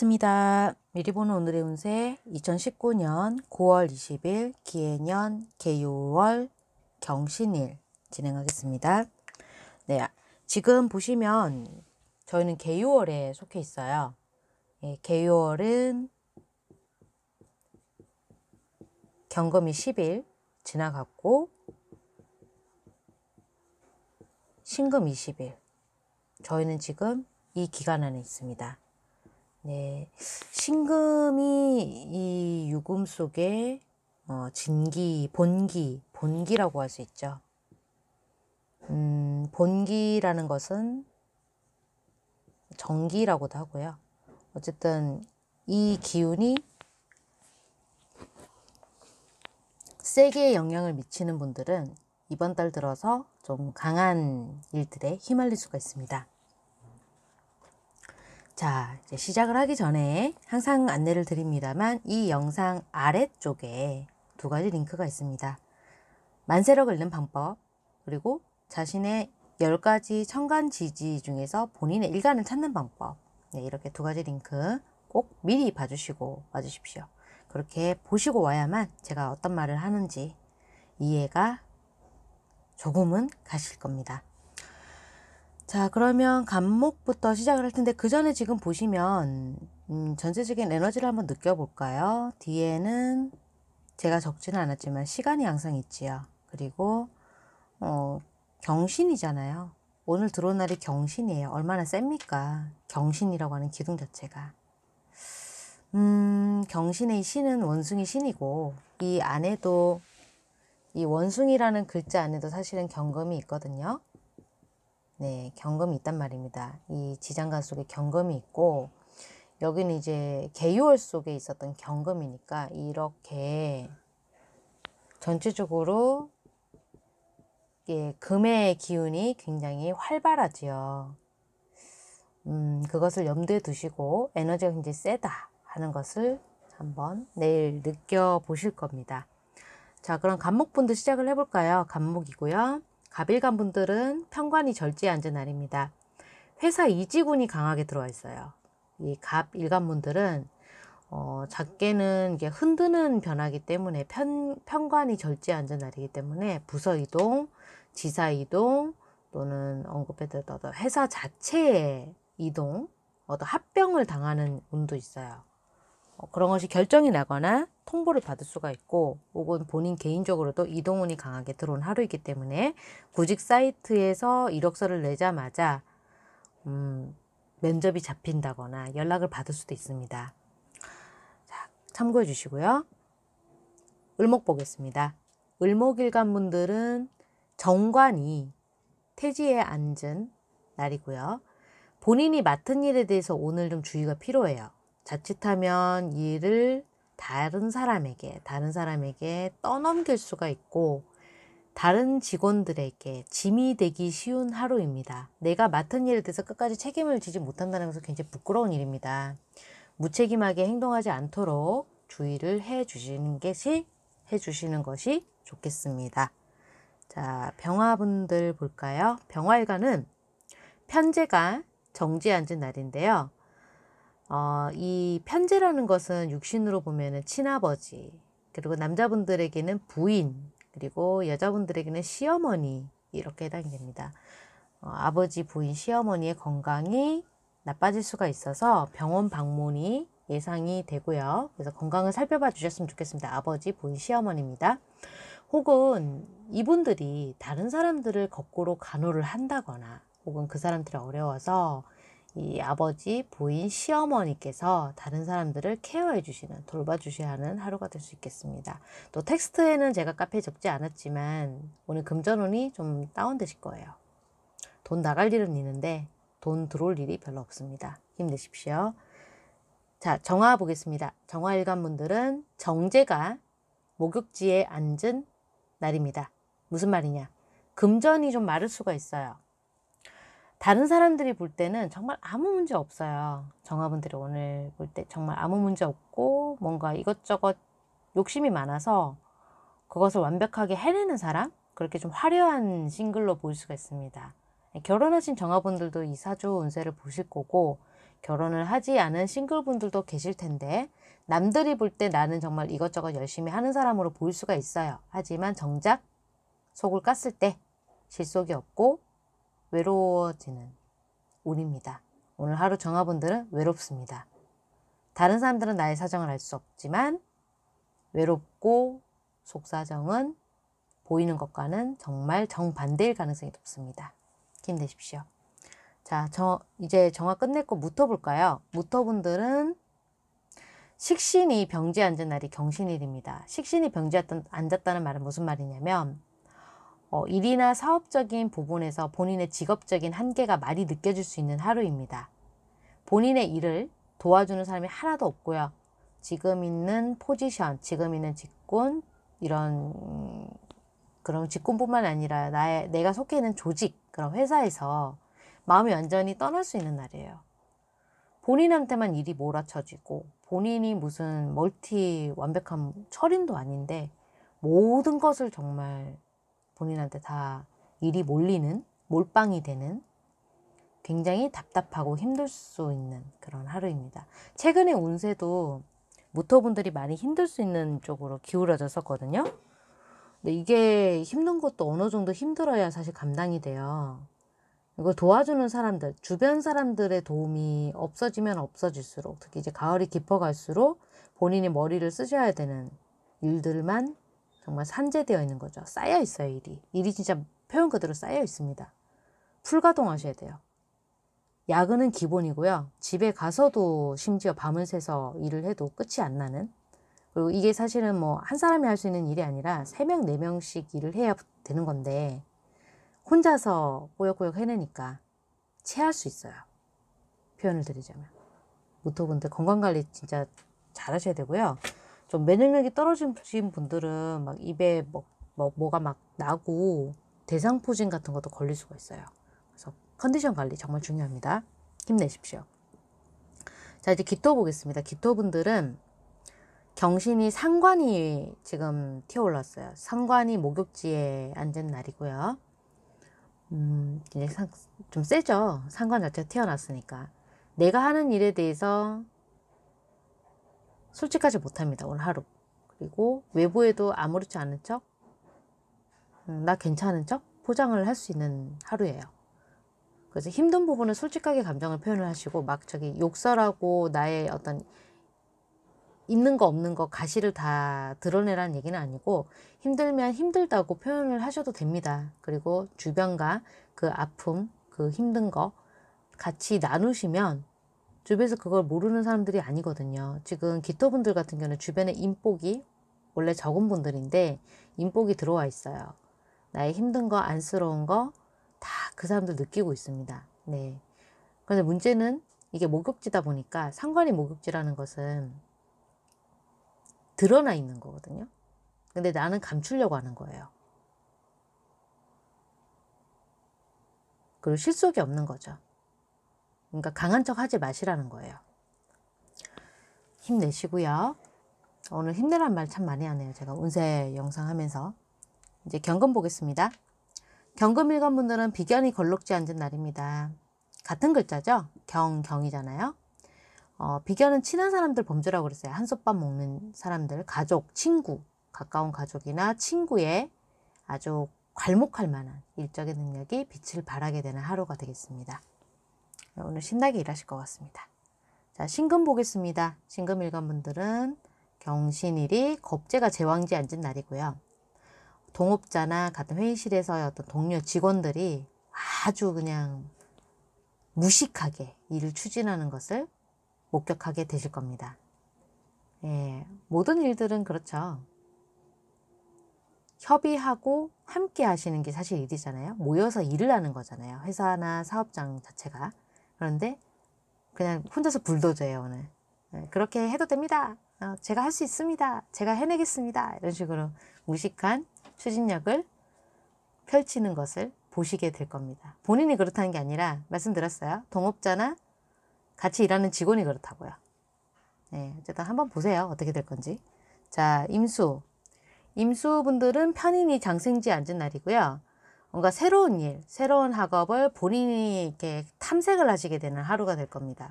반갑습니다. 미리 보는 오늘의 운세 2019년 9월 20일 기해년 개요월 경신일 진행하겠습니다. 네, 지금 보시면 저희는 개요월에 속해 있어요. 예, 개요월은 경금이 10일 지나갔고 신금 20일 저희는 지금 이 기간 안에 있습니다. 네, 신금이 이 유금 속에 어, 진기, 본기, 본기라고 할 수 있죠. 음, 본기라는 것은 정기라고도 하고요. 어쨌든 이 기운이 세게 영향을 미치는 분들은 이번 달 들어서 좀 강한 일들에 휘말릴 수가 있습니다. 자, 이제 시작을 하기 전에 항상 안내를 드립니다만 이 영상 아래쪽에 두 가지 링크가 있습니다. 만세력 읽는 방법, 그리고 자신의 10가지 청간 지지 중에서 본인의 일간을 찾는 방법. 네, 이렇게 두 가지 링크 꼭 미리 봐주시고 와주십시오. 그렇게 보시고 와야만 제가 어떤 말을 하는지 이해가 조금은 가실 겁니다. 자, 그러면 간목부터 시작을 할 텐데 그 전에 지금 보시면 음, 전체적인 에너지를 한번 느껴볼까요? 뒤에는 제가 적지는 않았지만 시간이 항상 있지요. 그리고 어, 경신이잖아요. 오늘 들어온 날이 경신이에요. 얼마나 셉니까? 경신이라고 하는 기둥 자체가. 음, 경신의 신은 원숭이 신이고 이 안에도 이 원숭이라는 글자 안에도 사실은 경금이 있거든요. 네, 경금이 있단 말입니다. 이 지장간 속에 경금이 있고 여기는 이제 개유월 속에 있었던 경금이니까 이렇게 전체적으로 예, 금의 기운이 굉장히 활발하지요. 음, 그것을 염두에 두시고 에너지가 굉장히 세다 하는 것을 한번 내일 느껴보실 겁니다. 자, 그럼 간목분도 시작을 해볼까요? 간목이고요. 갑일간 분들은 편관이 절지에 앉은 날입니다. 회사 이지군이 강하게 들어와 있어요. 이갑 일간분들은 어, 작게는 이게 흔드는 변화기 때문에 편, 편관이 절제 앉은 날이기 때문에 부서 이동, 지사 이동 또는 언급해드 회사 자체의 이동, 어떤 합병을 당하는 운도 있어요. 어, 그런 것이 결정이 나거나 통보를 받을 수가 있고 혹은 본인 개인적으로도 이동운이 강하게 들어온 하루이기 때문에 구직 사이트에서 이력서를 내자마자 음, 면접이 잡힌다거나 연락을 받을 수도 있습니다. 자, 참고해 주시고요. 을목 보겠습니다. 을목일간 분들은 정관이 태지에 앉은 날이고요. 본인이 맡은 일에 대해서 오늘 좀 주의가 필요해요. 자칫하면 일을 다른 사람에게, 다른 사람에게 떠넘길 수가 있고, 다른 직원들에게 짐이 되기 쉬운 하루입니다. 내가 맡은 일에 대해서 끝까지 책임을 지지 못한다는 것은 굉장히 부끄러운 일입니다. 무책임하게 행동하지 않도록 주의를 해 주시는 것이 해 주시는 것이 좋겠습니다. 자, 병화분들 볼까요? 병화일간은 편제가 정지에 앉은 날인데요. 어, 이편지라는 것은 육신으로 보면은 친아버지, 그리고 남자분들에게는 부인, 그리고 여자분들에게는 시어머니 이렇게 해당이 됩니다. 어, 아버지, 부인, 시어머니의 건강이 나빠질 수가 있어서 병원 방문이 예상이 되고요. 그래서 건강을 살펴봐 주셨으면 좋겠습니다. 아버지, 부인, 시어머니입니다. 혹은 이분들이 다른 사람들을 거꾸로 간호를 한다거나 혹은 그 사람들이 어려워서 이 아버지, 부인, 시어머니께서 다른 사람들을 케어해 주시는, 돌봐 주셔야 하는 하루가 될 수 있겠습니다. 또 텍스트에는 제가 카페에 적지 않았지만 오늘 금전운이 좀 다운되실 거예요. 돈 나갈 일은 있는데 돈 들어올 일이 별로 없습니다. 힘내십시오. 자, 정화 보겠습니다. 정화 일간분들은 정제가 목욕지에 앉은 날입니다. 무슨 말이냐? 금전이 좀 마를 수가 있어요. 다른 사람들이 볼 때는 정말 아무 문제 없어요. 정화분들이 오늘 볼 때 정말 아무 문제 없고 뭔가 이것저것 욕심이 많아서 그것을 완벽하게 해내는 사람? 그렇게 좀 화려한 싱글로 보일 수가 있습니다. 결혼하신 정화분들도 이 사주 운세를 보실 거고 결혼을 하지 않은 싱글분들도 계실 텐데 남들이 볼 때 나는 정말 이것저것 열심히 하는 사람으로 보일 수가 있어요. 하지만 정작 속을 깠을 때 실속이 없고 외로워지는 운입니다 오늘 하루 정화분들은 외롭습니다. 다른 사람들은 나의 사정을 알 수 없지만 외롭고 속사정은 보이는 것과는 정말 정반대일 가능성이 높습니다. 힘내십시오. 자, 저, 이제 정화 끝냈고 무토 볼까요? 무토분들은 식신이 병지에 앉은 날이 경신일입니다. 식신이 병지에 앉았다는 말은 무슨 말이냐면 어, 일이나 사업적인 부분에서 본인의 직업적인 한계가 많이 느껴질 수 있는 하루입니다. 본인의 일을 도와주는 사람이 하나도 없고요. 지금 있는 포지션, 지금 있는 직군, 이런, 그런 직군뿐만 아니라 나의, 내가 속해 있는 조직, 그런 회사에서 마음이 완전히 떠날 수 있는 날이에요. 본인한테만 일이 몰아쳐지고, 본인이 무슨 멀티 완벽한 철인도 아닌데, 모든 것을 정말 본인한테 다 일이 몰리는 몰빵이 되는 굉장히 답답하고 힘들 수 있는 그런 하루입니다. 최근에 운세도 모터분들이 많이 힘들 수 있는 쪽으로 기울어졌었거든요. 근데 이게 힘든 것도 어느 정도 힘들어야 사실 감당이 돼요. 이걸 도와주는 사람들, 주변 사람들의 도움이 없어지면 없어질수록 특히 이제 가을이 깊어갈수록 본인이 머리를 쓰셔야 되는 일들만 정말 산재되어 있는 거죠. 쌓여 있어요, 일이. 일이 진짜 표현 그대로 쌓여 있습니다. 풀가동하셔야 돼요. 야근은 기본이고요. 집에 가서도 심지어 밤을 새서 일을 해도 끝이 안 나는. 그리고 이게 사실은 뭐 한 사람이 할 수 있는 일이 아니라 세 명 네명씩 일을 해야 되는 건데 혼자서 꾸역꾸역 해내니까 체할 수 있어요. 표현을 드리자면. 무토분들 건강관리 진짜 잘 하셔야 되고요. 좀 면역력이 떨어진 분들은 막 입에 뭐, 뭐 뭐가 막 나고 대상포진 같은 것도 걸릴 수가 있어요. 그래서 컨디션 관리 정말 중요합니다. 힘내십시오. 자 이제 기토 보겠습니다. 기토분들은 경신이 상관이 지금 튀어올랐어요. 상관이 목욕지에 앉은 날이고요. 음, 이제 상, 좀 세죠. 상관 자체가 튀어났으니까. 내가 하는 일에 대해서 솔직하지 못합니다. 오늘 하루. 그리고 외부에도 아무렇지 않은 척, 음, 나 괜찮은 척 포장을 할 수 있는 하루예요. 그래서 힘든 부분은 솔직하게 감정을 표현을 하시고 막 저기 욕설하고 나의 어떤 있는 거 없는 거 가시를 다 드러내라는 얘기는 아니고 힘들면 힘들다고 표현을 하셔도 됩니다. 그리고 주변과 그 아픔, 그 힘든 거 같이 나누시면 주변에서 그걸 모르는 사람들이 아니거든요. 지금 기토분들 같은 경우는 주변에 인복이 원래 적은 분들인데 인복이 들어와 있어요. 나의 힘든 거, 안쓰러운 거 다 그 사람들 느끼고 있습니다. 네. 그런데 문제는 이게 목욕지다 보니까 상관이 목욕지라는 것은 드러나 있는 거거든요. 근데 나는 감추려고 하는 거예요. 그리고 실속이 없는 거죠. 그러니까 강한 척 하지 마시라는 거예요. 힘내시고요. 오늘 힘내란 말 참 많이 하네요. 제가 운세 영상 하면서. 이제 경금 보겠습니다. 경금 일간 분들은 비견이 걸록지 않은 날입니다. 같은 글자죠? 경, 경이잖아요. 어, 비견은 친한 사람들 범죄라고 그랬어요. 한솥밥 먹는 사람들, 가족, 친구, 가까운 가족이나 친구의 아주 괄목할 만한 일적인 능력이 빛을 발하게 되는 하루가 되겠습니다. 오늘 신나게 일하실 것 같습니다. 자, 신금 보겠습니다. 신금 일간 분들은 경신일이 겁재가 제왕지 앉은 날이고요. 동업자나 같은 회의실에서의 어떤 동료 직원들이 아주 그냥 무식하게 일을 추진하는 것을 목격하게 되실 겁니다. 예, 모든 일들은 그렇죠. 협의하고 함께 하시는 게 사실 일이잖아요. 모여서 일을 하는 거잖아요. 회사나 사업장 자체가. 그런데 그냥 혼자서 불도저예요 오늘. 네, 그렇게 해도 됩니다. 어, 제가 할 수 있습니다. 제가 해내겠습니다. 이런 식으로 무식한 추진력을 펼치는 것을 보시게 될 겁니다. 본인이 그렇다는 게 아니라 말씀드렸어요. 동업자나 같이 일하는 직원이 그렇다고요. 네, 어쨌든 한번 보세요. 어떻게 될 건지. 자, 임수. 임수분들은 편인이 장생지 앉은 날이고요. 뭔가 새로운 일, 새로운 학업을 본인이 이렇게 탐색을 하시게 되는 하루가 될 겁니다.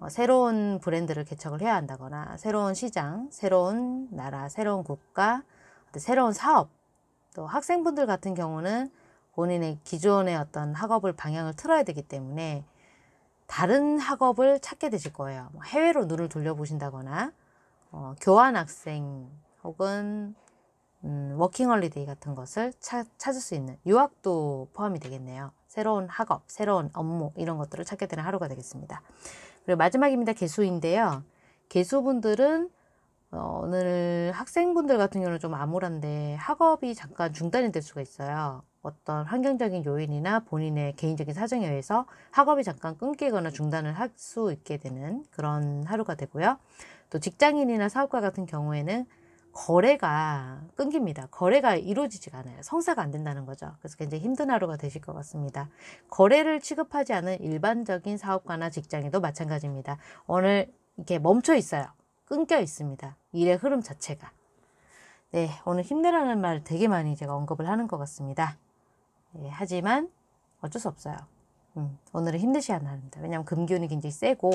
어, 새로운 브랜드를 개척을 해야 한다거나 새로운 시장, 새로운 나라, 새로운 국가, 새로운 사업, 또 학생분들 같은 경우는 본인의 기존의 어떤 학업을 방향을 틀어야 되기 때문에 다른 학업을 찾게 되실 거예요. 뭐 해외로 눈을 돌려보신다거나 어, 교환 학생 혹은 음, 워킹홀리데이 같은 것을 차, 찾을 수 있는 유학도 포함이 되겠네요. 새로운 학업, 새로운 업무 이런 것들을 찾게 되는 하루가 되겠습니다. 그리고 마지막입니다. 개수인데요. 개수분들은 어, 오늘 학생분들 같은 경우는 좀 암울한데 학업이 잠깐 중단이 될 수가 있어요. 어떤 환경적인 요인이나 본인의 개인적인 사정에 의해서 학업이 잠깐 끊기거나 중단을 할 수 있게 되는 그런 하루가 되고요. 또 직장인이나 사업가 같은 경우에는 거래가 끊깁니다. 거래가 이루어지지가 않아요. 성사가 안 된다는 거죠. 그래서 굉장히 힘든 하루가 되실 것 같습니다. 거래를 취급하지 않은 일반적인 사업가나 직장에도 마찬가지입니다. 오늘 이렇게 멈춰 있어요. 끊겨 있습니다. 일의 흐름 자체가. 네, 오늘 힘내라는 말 되게 많이 제가 언급을 하는 것 같습니다. 예, 하지만 어쩔 수 없어요. 음, 오늘은 힘드셔야 합니다. 왜냐하면 금기운이 굉장히 세고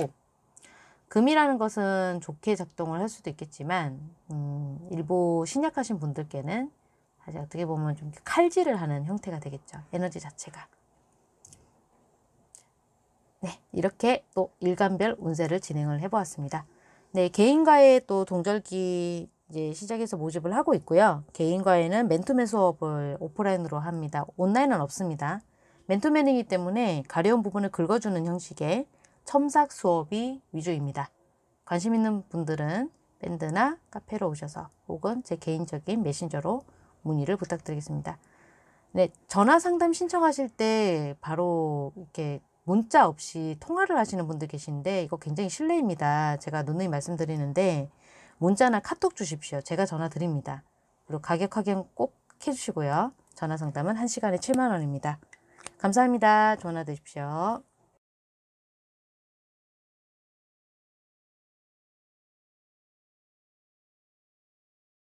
금이라는 것은 좋게 작동을 할 수도 있겠지만 음, 일부 신약하신 분들께는 사실 어떻게 보면 좀 칼질을 하는 형태가 되겠죠. 에너지 자체가. 네, 이렇게 또 일간별 운세를 진행을 해보았습니다. 네, 개인과의 또 동절기 이제 시작해서 모집을 하고 있고요. 개인과에는 맨투맨 수업을 오프라인으로 합니다. 온라인은 없습니다. 맨투맨이기 때문에 가려운 부분을 긁어주는 형식의 첨삭 수업이 위주입니다. 관심 있는 분들은 밴드나 카페로 오셔서 혹은 제 개인적인 메신저로 문의를 부탁드리겠습니다. 네, 전화 상담 신청하실 때 바로 이렇게 문자 없이 통화를 하시는 분들 계신데 이거 굉장히 실례입니다. 제가 누누이 말씀드리는데 문자나 카톡 주십시오. 제가 전화 드립니다. 그리고 가격 확인 꼭 해주시고요. 전화 상담은 1시간에 7만 원입니다. 감사합니다. 전화 드십시오.